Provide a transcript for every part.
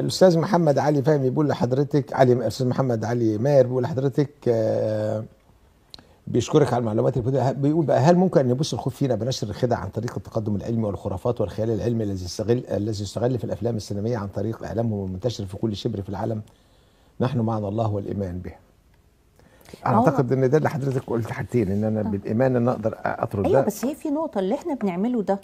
الاستاذ محمد علي فهمي بيقول لحضرتك علي الاستاذ محمد علي ماهر بيقول لحضرتك آه، بيشكرك على المعلومات اللي بيقول بقى هل ممكن ان يبص الخوف فينا بنشر الخدع عن طريق التقدم العلمي والخرافات والخيال العلمي الذي يستغل الذي يستغل في الافلام السينمائيه عن طريق اعلامهم المنتشر في كل شبر في العالم نحن معنا الله والايمان به اعتقد ان ده اللي حضرتك قلت حاجتين ان انا آه. بالايمان ان اقدر اطرد أيوة ده بس هي في نقطه اللي احنا بنعمله ده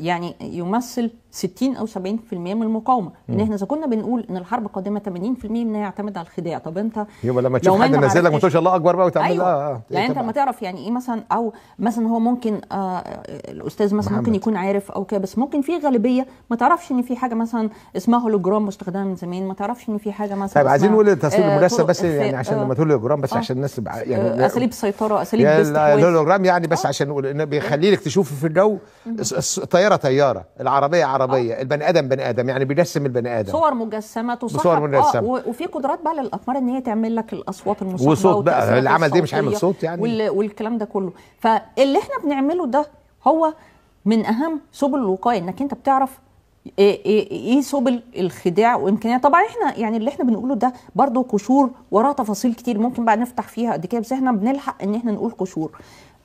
يعني يمثل 60 او 70% من المقاومه ان احنا اذا كنا بنقول ان الحرب القادمه 80% منها يعتمد على الخداع طب انت يبقى لما تشوف حد نازل لك ما تقولش الله اكبر بقى وتعمل أيوة. اه, آه. يعني إيه انت ما تعرف يعني ايه مثلا او مثلا هو ممكن آه الاستاذ مثلا ممكن يكون عارف او كده بس ممكن في غالبيه ما تعرفش ان في حاجه مثلا اسمها هولوجرام مستخدمه من زمان ما تعرفش ان في حاجه مثلا طيب عايزين نقول التصوير آه المناسب بس يعني عشان آه. لما تقول هولوجرام بس آه. عشان الناس يعني آه، اساليب السيطره اساليب الهولوجرام يعني بس عشان نقول بيخليك تشوف في الجو الطياره الطياره طياره العربيه عربيه آه. البني ادم بني ادم يعني بيجسم البني ادم صور مجسمه تصور صور مجسمه آه وفي قدرات بقى للاقمار ان هي تعمل لك الاصوات المصاحبه وصوت بقى العمل دي مش عامل صوت يعني وال... والكلام ده كله فاللي احنا بنعمله ده هو من اهم سبل الوقايه انك انت بتعرف إيه،, ايه ايه, سبل الخداع وامكانيات طبعا احنا يعني اللي احنا بنقوله ده برضه قشور وراه تفاصيل كتير ممكن بقى نفتح فيها قد كده بس احنا بنلحق ان احنا نقول قشور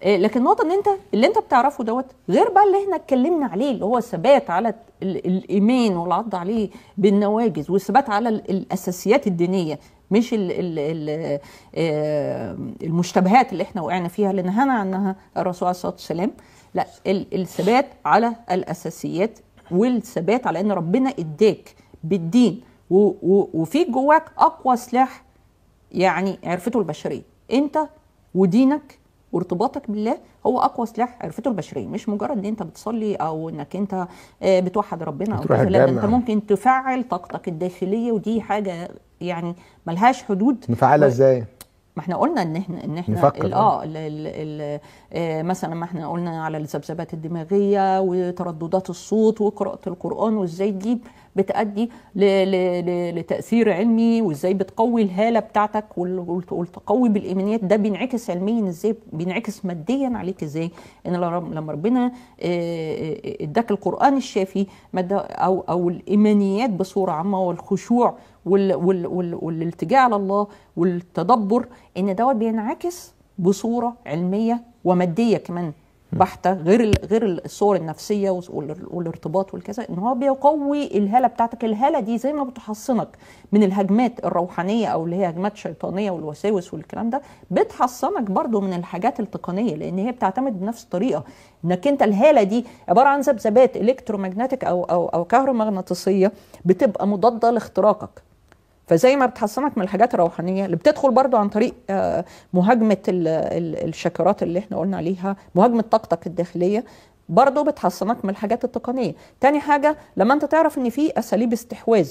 آه، لكن النقطه ان انت اللي انت بتعرفه دوت غير بقى اللي احنا اتكلمنا عليه اللي هو الثبات على الايمان والعض عليه بالنواجذ والثبات على الاساسيات الدينيه مش ال ال ال آه، المشتبهات اللي احنا وقعنا فيها اللي نهانا عنها الرسول عليه الصلاه والسلام لا الثبات على الاساسيات والثبات على ان ربنا اداك بالدين وفي جواك اقوى سلاح يعني عرفته البشريه انت ودينك وارتباطك بالله هو اقوى سلاح عرفته البشريه مش مجرد ان انت بتصلي او انك انت آه، بتوحد ربنا او كذا لا انت ممكن تفعل طاقتك الداخليه ودي حاجه يعني ملهاش حدود مفعله ازاي ما احنا قلنا ان احنا ان احنا آه. آه،, اه مثلا ما احنا قلنا على الذبذبات الدماغيه وترددات الصوت وقراءه القران وازاي دي بتأدي لتأثير علمي وازاي بتقوي الهالة بتاعتك والتقوي بالإيمانيات ده بينعكس علميا ازاي بينعكس ماديا عليك ازاي ان لما ربنا آه، اداك القرآن الشافي او او الإيمانيات بصورة عامة والخشوع وال وال وال والالتجاء الله والتدبر ان دوت بينعكس بصوره علميه وماديه كمان بحته غير غير الصور النفسيه والارتباط والكذا ان هو بيقوي الهاله بتاعتك الهاله دي زي ما بتحصنك من الهجمات الروحانيه او اللي هي هجمات شيطانيه والوساوس والكلام ده بتحصنك برضو من الحاجات التقنيه لان هي بتعتمد بنفس الطريقه انك انت الهاله دي عباره عن ذبذبات الكترومagnetic او او او كهرومغناطيسيه بتبقى مضاده لاختراقك فزي ما بتحصنك من الحاجات الروحانيه اللي بتدخل برضو عن طريق آه، مهاجمه الشاكرات اللي احنا قلنا عليها مهاجمه طاقتك الداخليه برضو بتحصنك من الحاجات التقنيه تاني حاجه لما انت تعرف ان في اساليب استحواذ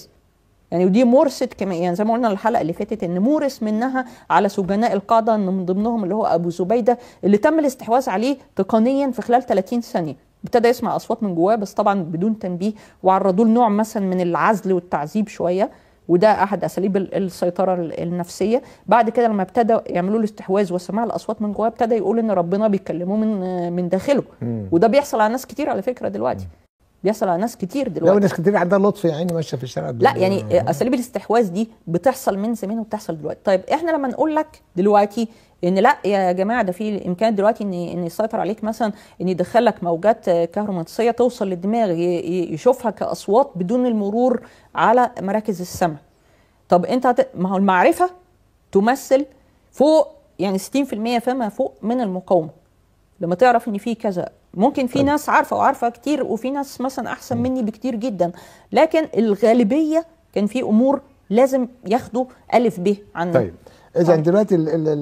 يعني ودي مورست كمان يعني زي ما قلنا الحلقه اللي فاتت ان مورس منها على سجناء القاده ان من ضمنهم اللي هو ابو زبيده اللي تم الاستحواذ عليه تقنيا في خلال 30 ثانيه ابتدى يسمع اصوات من جواه بس طبعا بدون تنبيه وعرضوه لنوع مثلا من العزل والتعذيب شويه وده احد اساليب السيطره النفسيه بعد كده لما ابتدى يعملوا له استحواذ وسماع الاصوات من جواه ابتدى يقول ان ربنا بيكلموه من من داخله وده بيحصل على ناس كتير على فكره دلوقتي بيحصل على ناس كتير دلوقتي لو ناس كتير عندها لطف يا عيني ماشيه في الشارع لا يعني اساليب الاستحواذ دي بتحصل من زمان وبتحصل دلوقتي طيب احنا لما نقول لك دلوقتي ان لا يا جماعه ده في امكان دلوقتي ان ان يسيطر عليك مثلا ان يدخل لك موجات كهرومغناطيسيه توصل للدماغ يشوفها كاصوات بدون المرور على مراكز السمع طب انت هت... ما هو المعرفه تمثل فوق يعني 60% فما فوق من المقاومه لما تعرف ان في كذا ممكن في طيب. ناس عارفه وعارفه كتير وفي ناس مثلا احسن مني بكتير جدا لكن الغالبيه كان في امور لازم ياخدوا الف ب عنها طيب اذا دلوقتي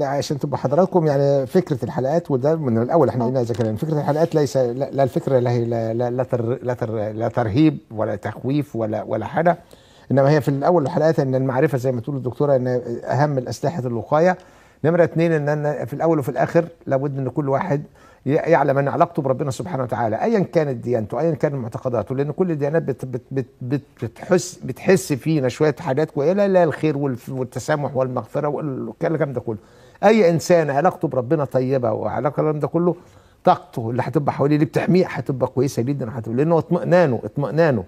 عشان تبقى حضراتكم يعني فكره الحلقات وده من الاول احنا آه. قلنا اذا كان فكره الحلقات ليس لا, لا الفكره لا هي لا لا, لا, تر لا, تر لا ترهيب ولا تخويف ولا ولا حاجه انما هي في الاول الحلقات ان المعرفه زي ما تقول الدكتوره ان اهم الاسلحه الوقايه نمره اثنين ان انا في الاول وفي الاخر لابد ان كل واحد يعلم ان علاقته بربنا سبحانه وتعالى ايا كانت ديانته ايا كانت معتقداته لان كل الديانات بت بت بت بت بتحس بتحس فينا شويه حاجات كويسه لا الخير والتسامح والمغفره والكلام ده كله اي انسان علاقته بربنا طيبه وعلاقه الكلام ده كله طاقته اللي هتبقى حواليه اللي بتحميه هتبقى كويسه جدا هتبقى لانه اطمئنانه اطمئنانه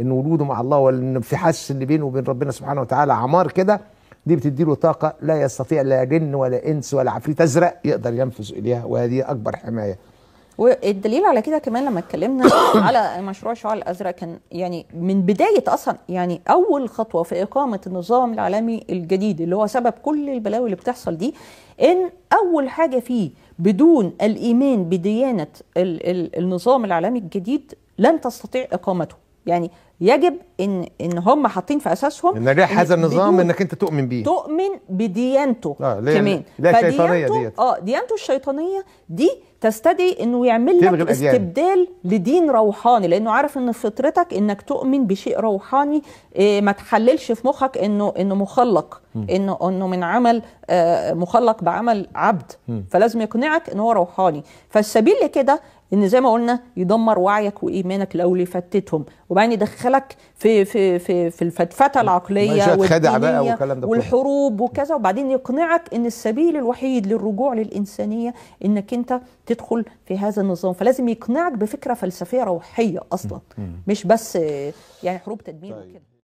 ان وجوده مع الله وان في حس اللي بينه وبين ربنا سبحانه وتعالى عمار كده دي بتديله طاقة لا يستطيع لا جن ولا إنس ولا عفريت أزرق يقدر ينفذ إليها وهذه أكبر حماية والدليل على كده كمان لما اتكلمنا على مشروع الشعاع الازرق كان يعني من بدايه اصلا يعني اول خطوه في اقامه النظام العالمي الجديد اللي هو سبب كل البلاوي اللي بتحصل دي ان اول حاجه فيه بدون الايمان بديانه النظام العالمي الجديد لن تستطيع اقامته يعني يجب ان ان هم حاطين في اساسهم ان نجاح هذا النظام انك انت تؤمن بيه تؤمن بديانته آه ليه كمان لا الشيطانيه ديت اه ديانته الشيطانيه دي تستدعي انه يعمل لك استبدال لدين روحاني لانه عارف ان فطرتك انك تؤمن بشيء روحاني إيه ما تحللش في مخك انه انه مخلق انه انه من عمل آه مخلق بعمل عبد م. فلازم يقنعك ان هو روحاني فالسبيل لكده ان زي ما قلنا يدمر وعيك وايمانك لو لفتتهم وبعدين يدخل داخلك في في في في الفتفتة العقلية والدينية بقى والكلام ده والحروب وكذا وبعدين يقنعك ان السبيل الوحيد للرجوع للإنسانية انك انت تدخل في هذا النظام فلازم يقنعك بفكرة فلسفية روحية اصلا مش بس يعني حروب تدمير طيب. وكده